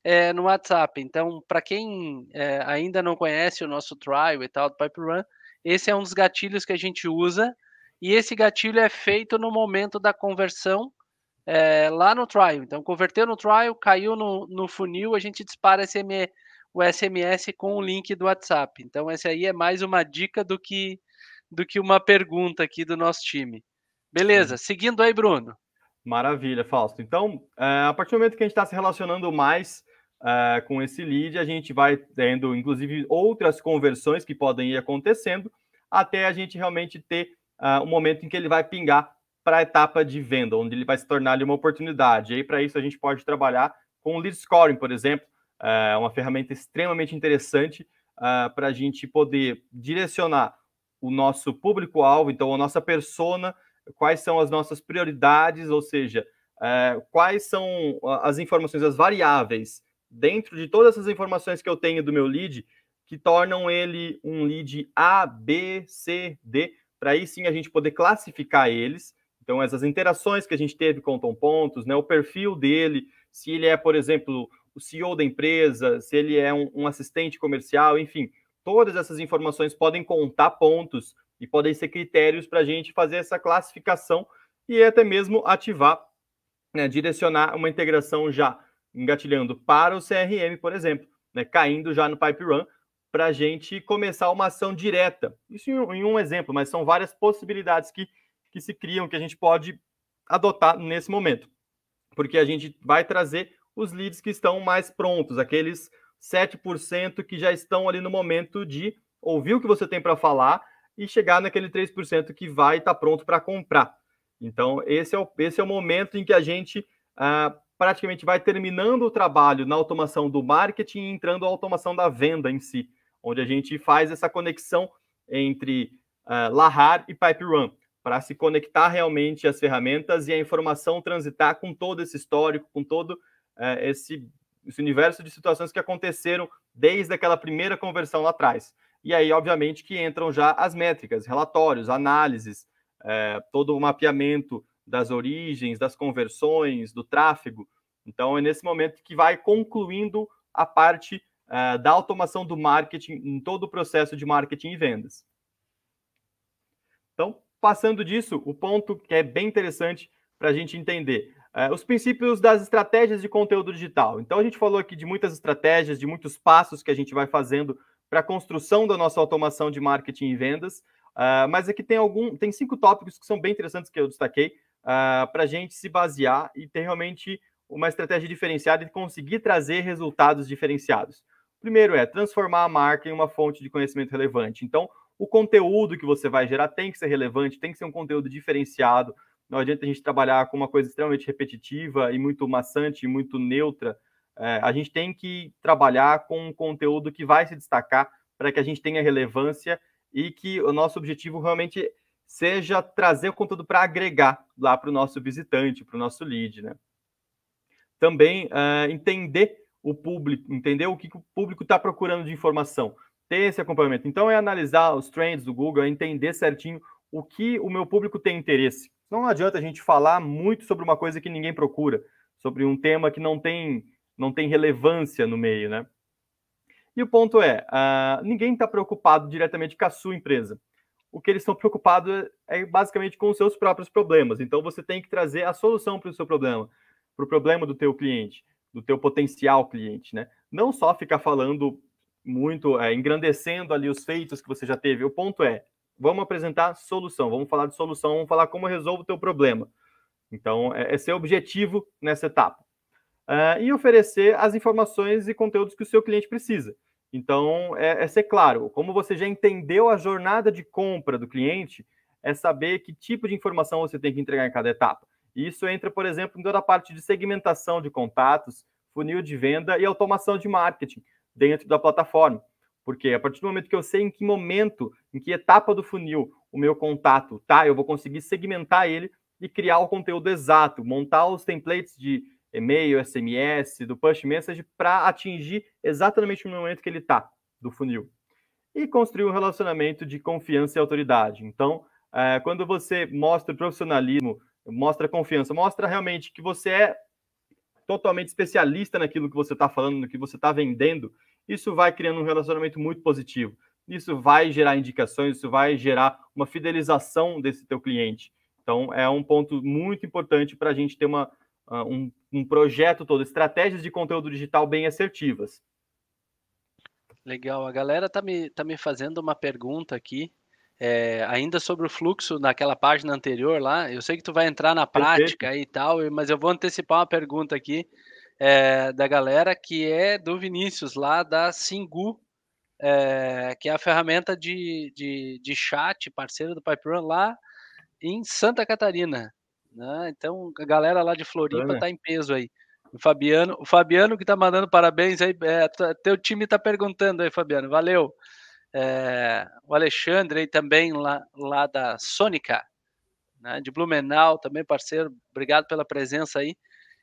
A: é, no WhatsApp. Então, para quem é, ainda não conhece o nosso trial e tal do Pipe Run, esse é um dos gatilhos que a gente usa. E esse gatilho é feito no momento da conversão é, lá no trial. Então, converteu no trial, caiu no, no funil, a gente dispara o SMS com o link do WhatsApp. Então, essa aí é mais uma dica do que, do que uma pergunta aqui do nosso time.
B: Beleza, Sim. seguindo aí, Bruno. Maravilha, Fausto. Então, a partir do momento que a gente está se relacionando mais Uh, com esse lead, a gente vai tendo, inclusive, outras conversões que podem ir acontecendo, até a gente realmente ter uh, um momento em que ele vai pingar para a etapa de venda, onde ele vai se tornar ali, uma oportunidade. E aí, para isso, a gente pode trabalhar com lead scoring, por exemplo, é uh, uma ferramenta extremamente interessante para a gente poder direcionar o nosso público-alvo, então a nossa persona, quais são as nossas prioridades, ou seja, eh, quais são as informações, as variáveis dentro de todas essas informações que eu tenho do meu lead, que tornam ele um lead A, B, C, D, para aí sim a gente poder classificar eles. Então, essas interações que a gente teve contam pontos, né? o perfil dele, se ele é, por exemplo, o CEO da empresa, se ele é um, um assistente comercial, enfim, todas essas informações podem contar pontos e podem ser critérios para a gente fazer essa classificação e até mesmo ativar, né? direcionar uma integração já engatilhando para o CRM, por exemplo, né, caindo já no pipe run, para a gente começar uma ação direta. Isso em um exemplo, mas são várias possibilidades que, que se criam, que a gente pode adotar nesse momento. Porque a gente vai trazer os leads que estão mais prontos, aqueles 7% que já estão ali no momento de ouvir o que você tem para falar e chegar naquele 3% que vai estar tá pronto para comprar. Então, esse é, o, esse é o momento em que a gente ah, praticamente vai terminando o trabalho na automação do marketing e entrando a automação da venda em si, onde a gente faz essa conexão entre uh, Lahar e Pipe Run, para se conectar realmente as ferramentas e a informação transitar com todo esse histórico, com todo uh, esse, esse universo de situações que aconteceram desde aquela primeira conversão lá atrás. E aí, obviamente, que entram já as métricas, relatórios, análises, eh, todo o mapeamento das origens, das conversões, do tráfego. Então, é nesse momento que vai concluindo a parte uh, da automação do marketing em todo o processo de marketing e vendas. Então, passando disso, o ponto que é bem interessante para a gente entender. Uh, os princípios das estratégias de conteúdo digital. Então, a gente falou aqui de muitas estratégias, de muitos passos que a gente vai fazendo para a construção da nossa automação de marketing e vendas. Uh, mas aqui tem algum, tem cinco tópicos que são bem interessantes que eu destaquei uh, ah, para a gente se basear e ter realmente uma estratégia diferenciada e conseguir trazer resultados diferenciados. Primeiro é transformar a marca em uma fonte de conhecimento relevante. Então, o conteúdo que você vai gerar tem que ser relevante, tem que ser um conteúdo diferenciado. Não adianta a gente trabalhar com uma coisa extremamente repetitiva e muito maçante, e muito neutra. É, a gente tem que trabalhar com um conteúdo que vai se destacar para que a gente tenha relevância e que o nosso objetivo realmente seja trazer o conteúdo para agregar lá para o nosso visitante, para o nosso lead, né? Também uh, entender o público, entender o que, que o público está procurando de informação, ter esse acompanhamento. Então é analisar os trends do Google, é entender certinho o que o meu público tem interesse. Não adianta a gente falar muito sobre uma coisa que ninguém procura, sobre um tema que não tem não tem relevância no meio, né? E o ponto é, uh, ninguém está preocupado diretamente com a sua empresa o que eles estão preocupados é, é basicamente com os seus próprios problemas. Então você tem que trazer a solução para o seu problema, para o problema do teu cliente, do teu potencial cliente, né? Não só ficar falando muito, é, engrandecendo ali os feitos que você já teve. O ponto é, vamos apresentar solução, vamos falar de solução, vamos falar como resolve o teu problema. Então, é, esse é o objetivo nessa etapa. Uh, e oferecer as informações e conteúdos que o seu cliente precisa. Então, é, é, ser claro. Como você já entendeu a jornada de compra do cliente, é saber que tipo de informação você tem que entregar em cada etapa. E isso entra, por exemplo, em toda a parte de segmentação de contatos, funil de venda e automação de marketing dentro da plataforma. Porque a partir do momento que eu sei em que momento, em que etapa do funil o meu contato tá, eu vou conseguir segmentar ele e criar o conteúdo exato, montar os templates de e-mail, SMS, do push message para atingir exatamente no momento que ele está do funil. E construir um relacionamento de confiança e autoridade. Então, é, quando você mostra profissionalismo, mostra confiança, mostra realmente que você é totalmente especialista naquilo que você está falando, no que você está vendendo, isso vai criando um relacionamento muito positivo. Isso vai gerar indicações, isso vai gerar uma fidelização desse teu cliente. Então, é um ponto muito importante para a gente ter uma uh, um, um projeto todo, estratégias de conteúdo digital bem assertivas. Legal, a galera tá me, tá me
A: fazendo uma pergunta aqui, é, ainda sobre o fluxo naquela página anterior lá. Eu sei que tu vai entrar na prática e tal, mas eu vou antecipar uma pergunta aqui é, da galera que é do Vinícius lá da Singu, é, que é a ferramenta de, de, de chat parceira do Piperun lá em Santa Catarina. Né? Então, a galera lá de Floripa está em peso aí. O Fabiano, o Fabiano que está mandando parabéns aí, é, teu time está perguntando aí, Fabiano, valeu. É, o Alexandre aí também lá, lá da Sônica, né, de Blumenau, também parceiro, obrigado pela presença aí.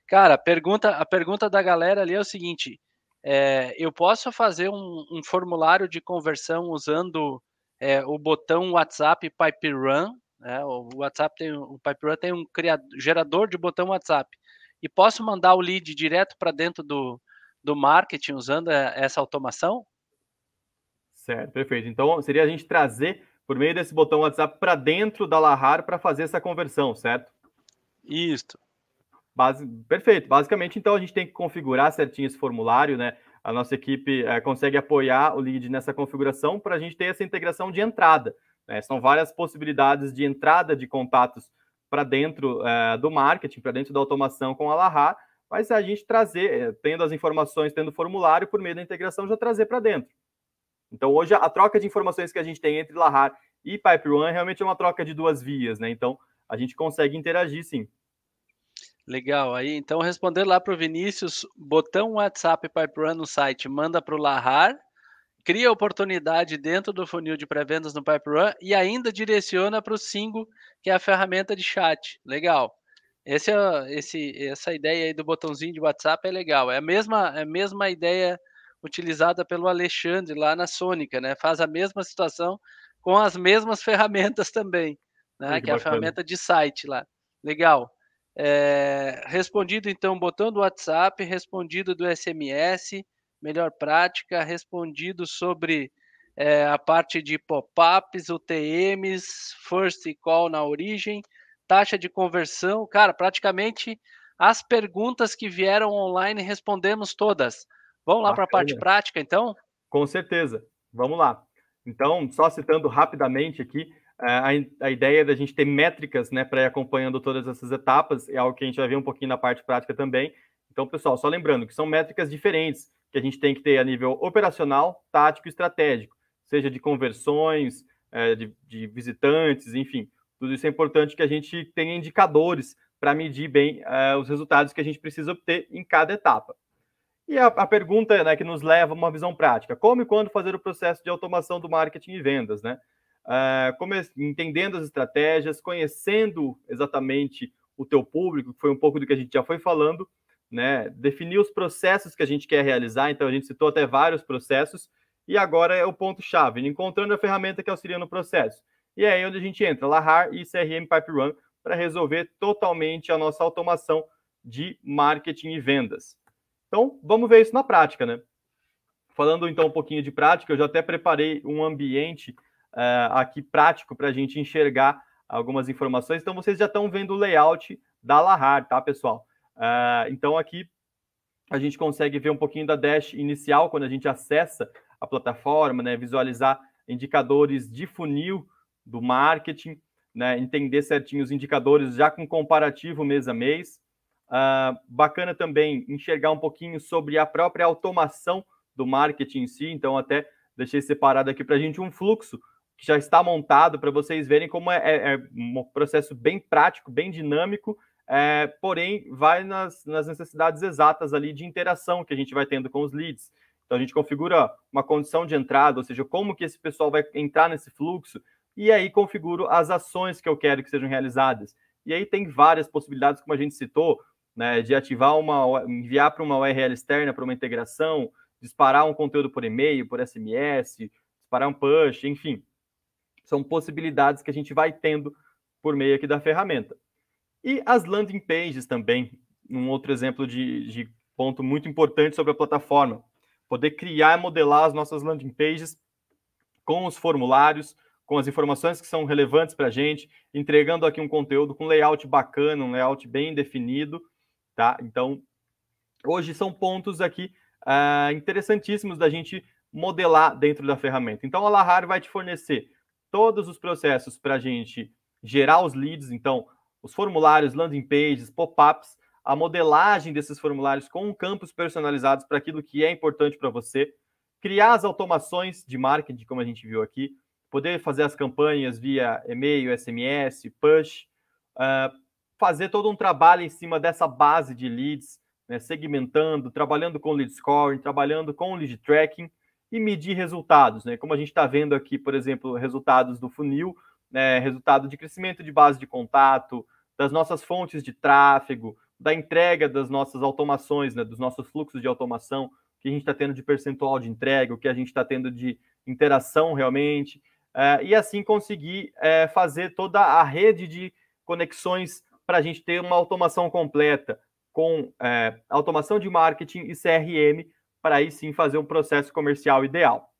A: Cara, a pergunta, a pergunta da galera ali é o seguinte, é, eu posso fazer um, um, formulário de conversão usando é, o botão WhatsApp Pipe Run né? O WhatsApp tem o Pipe tem um criador, gerador de botão WhatsApp e posso mandar o lead direto para dentro do,
B: do marketing usando eh, essa automação? Certo, perfeito. Então seria a gente trazer por meio desse botão WhatsApp para dentro da Lahar para fazer essa conversão, certo? Isso. Base... Perfeito. Basicamente, então a gente tem que configurar certinho esse formulário, né? A nossa equipe é, consegue apoiar o lead nessa configuração para a gente ter essa integração de entrada. Né? são várias possibilidades de entrada de contatos para dentro é, do marketing, para dentro da automação com a Lahar, mas a gente trazer, eh, tendo as informações, tendo o formulário, por meio da integração, já trazer para dentro. Então, hoje, a troca de informações que a gente tem entre Lahar e Pipe One realmente é uma troca de duas vias, né? Então, a gente consegue interagir, sim. Legal. Aí, então, responder lá para o Vinícius, botão
A: WhatsApp Pipe Run no site, manda para o Lahar cria oportunidade dentro do funil de pré-vendas no pipeline e ainda direciona para o Singo, que é a ferramenta de chat. Legal. Esse, é, esse, essa ideia aí do botãozinho de WhatsApp é legal. É a mesma, é a mesma ideia utilizada pelo Alexandre lá na Sônica, né? Faz a mesma situação com as mesmas ferramentas também, né? que é a ferramenta de site lá. Legal. É, respondido então botão do WhatsApp, respondido do SMS, melhor prática, respondido sobre é, a parte de pop-ups, UTMs, first call na origem, taxa de conversão. Cara, praticamente as perguntas que vieram online respondemos
B: todas. Vamos lá para a parte prática, então? Com certeza. Vamos lá. Então, só citando rapidamente aqui, eh, a, a ideia da gente ter métricas né, para ir acompanhando todas essas etapas, é algo que a gente vai ver um pouquinho na parte prática também. Então, pessoal, só lembrando que são métricas diferentes que a gente tem que ter a nível operacional, tático e estratégico, seja de conversões, é, de, de visitantes, enfim. Tudo isso é importante que a gente tenha indicadores para medir bem é, os resultados que a gente precisa obter em cada etapa. E a, a pergunta né, que nos leva a uma visão prática: como e quando fazer o processo de automação do marketing e vendas, né? Uh, é, como, entendendo as estratégias, conhecendo exatamente o teu público, que foi um pouco do que a gente já foi falando, né? Definir os processos que a gente quer realizar, então a gente citou até vários processos, e agora é o ponto-chave, encontrando a ferramenta que auxilia no processo. E é aí onde a gente entra, Lahar e CRM Piperun, para resolver totalmente a nossa automação de marketing e vendas. Então, vamos ver isso na prática, né? Falando então um pouquinho de prática, eu já até preparei um ambiente uh, aqui prático para a gente enxergar algumas informações. Então, vocês já estão vendo o layout da Lahar, tá, pessoal? Uh, então aqui a gente consegue ver um pouquinho da dash inicial quando a gente acessa a plataforma, né? Visualizar indicadores de funil do marketing, né? Entender certinho os indicadores já com comparativo mês a mês. Uh, bacana também enxergar um pouquinho sobre a própria automação do marketing em si. Então até deixei separado aqui para a gente um fluxo que já está montado para vocês verem como é, é, é, um processo bem prático, bem dinâmico é, porém vai nas, nas necessidades exatas ali de interação que a gente vai tendo com os leads. Então a gente configura uma condição de entrada, ou seja, como que esse pessoal vai entrar nesse fluxo, e aí configuro as ações que eu quero que sejam realizadas. E aí tem várias possibilidades, como a gente citou, né, de ativar uma, enviar para uma URL externa, para uma integração, disparar um conteúdo por e-mail, por SMS, disparar um push, enfim. São possibilidades que a gente vai tendo por meio aqui da ferramenta. E as landing pages também, um outro exemplo de, de ponto muito importante sobre a plataforma. Poder criar e modelar as nossas landing pages com os formulários, com as informações que são relevantes para a gente, entregando aqui um conteúdo com layout bacana, um layout bem definido, tá? Então, hoje são pontos aqui uh, interessantíssimos da gente modelar dentro da ferramenta. Então, a Lahar vai te fornecer todos os processos para a gente gerar os leads, então, os formulários, landing pages, pop-ups, a modelagem desses formulários com campos personalizados para aquilo que é importante para você, criar as automações de marketing, como a gente viu aqui, poder fazer as campanhas via e-mail, SMS, push, uh, fazer todo um trabalho em cima dessa base de leads, né, segmentando, trabalhando com lead scoring, trabalhando com lead tracking e medir resultados, né? Como a gente está vendo aqui, por exemplo, resultados do funil, né, resultado de crescimento de base de contato, das nossas fontes de tráfego, da entrega das nossas automações, né, dos nossos fluxos de automação, o que a gente está tendo de percentual de entrega, o que a gente está tendo de interação realmente, é, e assim conseguir é, fazer toda a rede de conexões para a gente ter uma automação completa com é, automação de marketing e CRM para aí sim fazer um processo comercial ideal.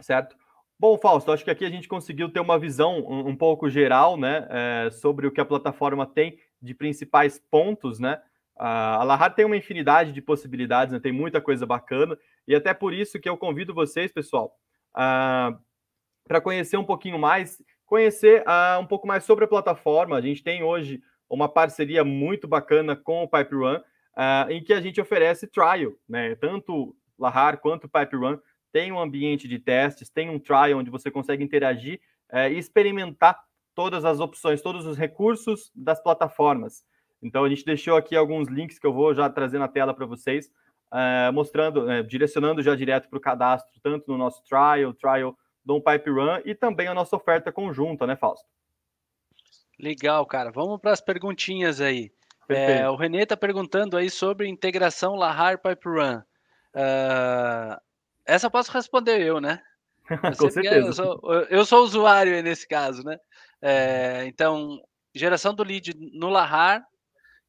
B: Certo? Bom, Fausto, acho que aqui a gente conseguiu ter uma visão um, um pouco geral, né, é, sobre o que a plataforma tem de principais pontos, né? A Lahar tem uma infinidade de possibilidades, né, tem muita coisa bacana, e até por isso que eu convido vocês, pessoal, para conhecer um pouquinho mais, conhecer um pouco mais sobre a plataforma. A gente tem hoje uma parceria muito bacana com o Pipe Run, eh, em que a gente oferece trial, né? Tanto Lahar quanto Pipe Run tem um ambiente de testes, tem um trial onde você consegue interagir é, e experimentar todas as opções, todos os recursos das plataformas. Então a gente deixou aqui alguns links que eu vou já trazer na tela para vocês, é, mostrando, é, direcionando já direto para o cadastro, tanto no nosso trial, trial do Pipe Run e também a nossa oferta conjunta, né, Fausto?
A: Legal, cara. Vamos para as perguntinhas aí. É, o Renê está perguntando aí sobre integração Lahar Pipe Run. Uh, essa posso responder eu, né?
B: Com certeza. Eu sou,
A: eu sou, usuário nesse caso, né? É, então, geração do lead no Lahar,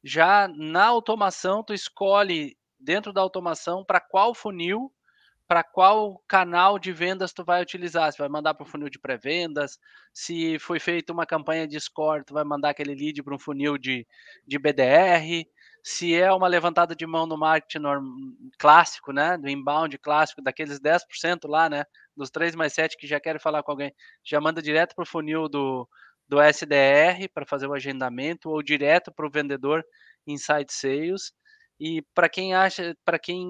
A: já na automação, tu escolhe dentro da automação para qual funil, para qual canal de vendas tu vai utilizar. Se vai mandar para o funil de pré-vendas, se foi feita uma campanha de score, tu vai mandar aquele lead para um funil de, de BDR, se é uma levantada de mão no marketing clássico, né, do inbound clássico, daqueles 10% lá, né, dos 3 mais 7 que já querem falar com alguém, já manda direto para o funil do, do SDR para fazer o agendamento ou direto para o vendedor Inside Sales. E para quem acha, para quem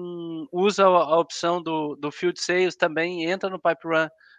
A: usa a opção do, do Field Sales também entra no Pipe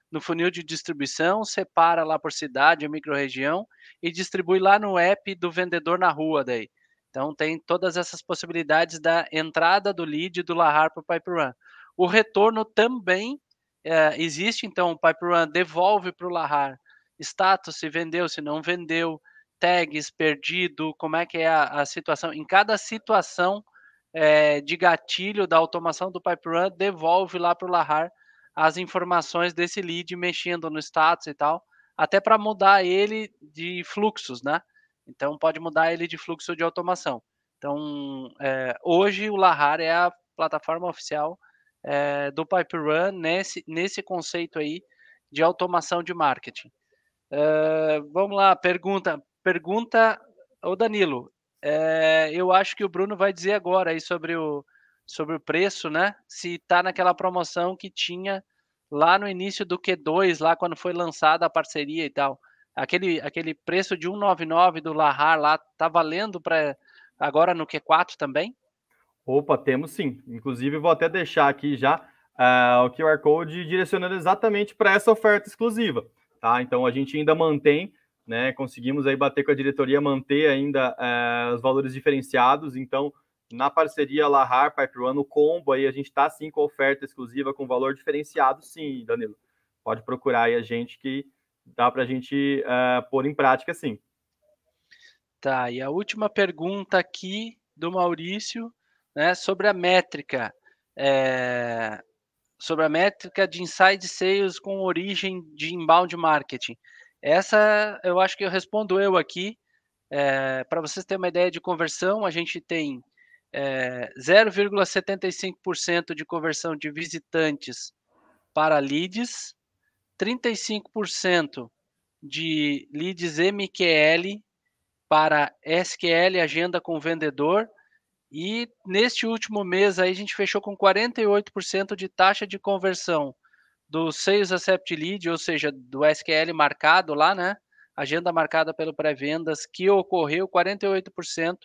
A: no funil de distribuição, separa lá por cidade ou microrregião e distribui lá no app do vendedor na rua daí. Então tem todas essas possibilidades da entrada do lead do Lahar para o Pipe Run. O retorno também é, existe, então o Pipe Run devolve para o Lahar status, se vendeu, se não vendeu, tags, perdido, como é que é a, a situação. Em cada situação é, de gatilho da automação do Pipe Run, devolve lá para o Lahar as informações desse lead mexendo no status e tal, até para mudar ele de fluxos, né? Então, pode mudar ele de fluxo de automação. Então, é, hoje o Lahar é a plataforma oficial é, do Pipe Run nesse, nesse conceito aí de automação de marketing. É, vamos lá, pergunta. Pergunta, o Danilo, é, eu acho que o Bruno vai dizer agora aí sobre o, sobre o preço, né? Se está naquela promoção que tinha lá no início do Q2, lá quando foi lançada a parceria e tal aquele, aquele preço de 1,99 do Lahar lá tá valendo para agora no Q4 também?
B: Opa, temos sim. Inclusive, vou até deixar aqui já uh, o QR Code direcionando exatamente para essa oferta exclusiva. Tá? Então, a gente ainda mantém, né? conseguimos aí bater com a diretoria, manter ainda uh, os valores diferenciados. Então, na parceria Lahar, Pipe One, o combo aí, a gente está sim com oferta exclusiva com valor diferenciado, sim, Danilo. Pode procurar aí a gente que dá para a gente uh, pôr em prática sim. Tá, e a última pergunta aqui do Maurício, né, sobre a métrica,
A: é, sobre a métrica de inside sales com origem de inbound marketing. Essa eu acho que eu respondo eu aqui. É, eh, para vocês terem uma ideia de conversão, a gente tem é, 0,75% de conversão de visitantes para leads, 35% de leads MQL para SQL agenda com vendedor e neste último mês aí a gente fechou com 48% de taxa de conversão do Sales Accept Lead, ou seja, do SQL marcado lá, né? Agenda marcada pelo pré-vendas que ocorreu 48%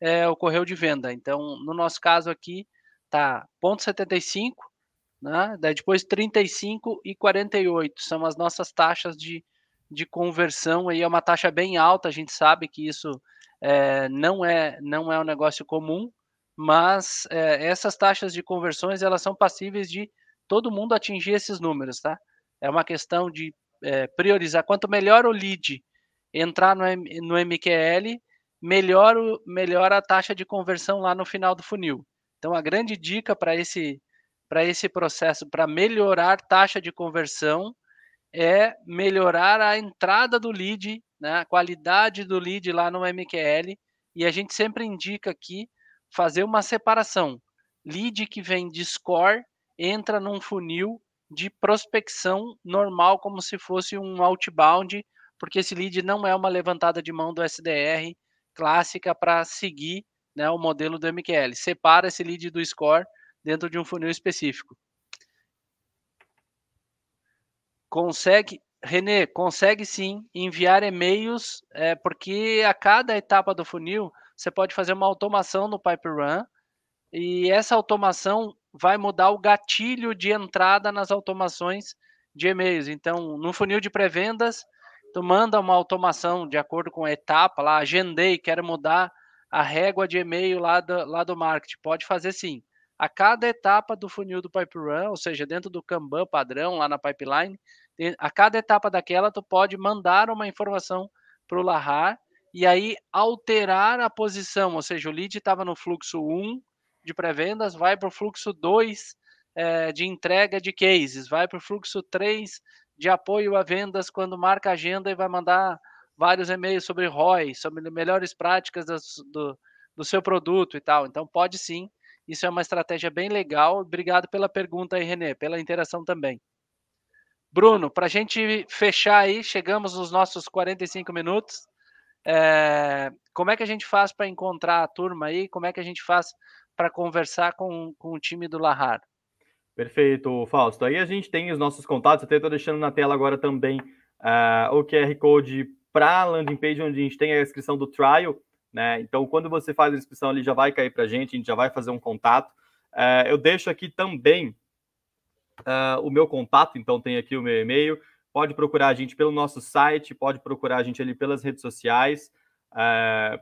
A: é, eh, ocorreu de venda. Então, no nosso caso aqui tá 0.75 né? Daí depois 35 e 48 são as nossas taxas de, de conversão aí é uma taxa bem alta. A gente sabe que isso é, não é não é um negócio comum, mas é, essas taxas de conversões elas são passíveis de todo mundo atingir esses números, tá? É uma questão de é, priorizar. Quanto melhor o lead entrar no, no MQL, melhor, o, melhor a taxa de conversão lá no final do funil. Então, a grande dica para esse para esse processo, para melhorar taxa de conversão, é melhorar a entrada do lead, né, a qualidade do lead lá no MQL. E a gente sempre indica aqui fazer uma separação. Lead que vem de score entra num funil de prospecção normal, como se fosse um outbound, porque esse lead não é uma levantada de mão do SDR clássica para seguir né, o modelo do MQL. Separa esse lead do score dentro de um funil específico. Consegue, Renê, consegue sim enviar e-mails, é, porque a cada etapa do funil você pode fazer uma automação no PipeRun e essa automação vai mudar o gatilho de entrada nas automações de e-mails. Então, no funil de pré-vendas, tu manda uma automação de acordo com a etapa lá, agendei, quero mudar a régua de e-mail lá do, lá do marketing. Pode fazer sim a cada etapa do funil do pipe run, ou seja, dentro do Kanban padrão lá na pipeline, a cada etapa daquela tu pode mandar uma informação para o Lahar e aí alterar a posição, ou seja, o lead estava no fluxo 1 de pré-vendas, vai para o fluxo 2 é, eh, de entrega de cases, vai para o fluxo 3 de apoio a vendas quando marca agenda e vai mandar vários e-mails sobre ROI, sobre melhores práticas do, do seu produto e tal. Então pode sim isso é uma estratégia bem legal. Obrigado pela pergunta aí, Renê, pela interação também. Bruno, para a gente fechar aí, chegamos nos nossos 45 minutos. É, como é que a gente faz para encontrar a turma aí? Como é que a gente faz para conversar com, com
B: o time do Lahar? Perfeito, Fausto. Aí a gente tem os nossos contatos, até estou deixando na tela agora também uh, o QR Code para a landing page, onde a gente tem a inscrição do trial né? Então, quando você faz a inscrição, ele já vai cair para a gente, a gente já vai fazer um contato. É, eu deixo aqui também é, o meu contato, então tem aqui o meu e-mail. Pode procurar a gente pelo nosso site, pode procurar a gente ali pelas redes sociais. É,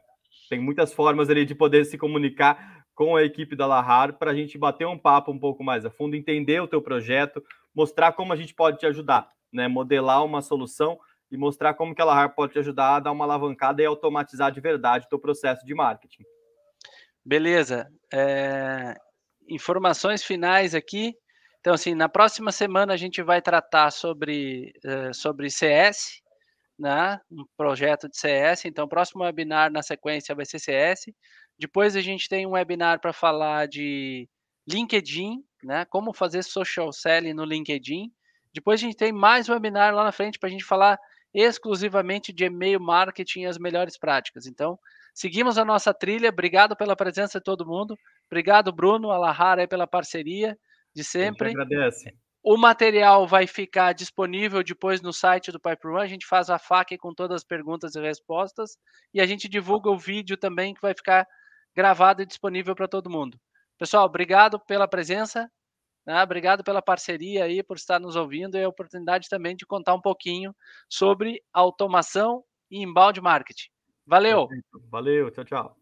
B: tem muitas formas ali de poder se comunicar com a equipe da Lahar para a gente bater um papo um pouco mais a fundo, entender o teu projeto, mostrar como a gente pode te ajudar, né? modelar uma solução e mostrar como que a Lahar pode te ajudar a dar uma alavancada e automatizar de verdade o teu processo de marketing.
A: Beleza. É... Informações finais aqui. Então, assim, na próxima semana a gente vai tratar sobre, é, sobre CS, né? um projeto de CS. Então, o próximo webinar na sequência vai ser CS. Depois a gente tem um webinar para falar de LinkedIn, né? como fazer social selling no LinkedIn. Depois a gente tem mais um webinar lá na frente para a gente falar exclusivamente de e-mail marketing e as melhores práticas. Então, seguimos a nossa trilha. Obrigado pela presença de todo mundo. Obrigado, Bruno, a pela parceria de sempre. agradece. O material vai ficar disponível depois no site do Pipe Run. A gente faz a faca com todas as perguntas e respostas. E a gente divulga o vídeo também, que vai ficar gravado e disponível para todo mundo. Pessoal, obrigado pela presença. Né? Obrigado pela parceria aí, por estar nos ouvindo e a oportunidade também de contar um pouquinho sobre automação e embalde marketing. Valeu!
B: Valeu, tchau, tchau.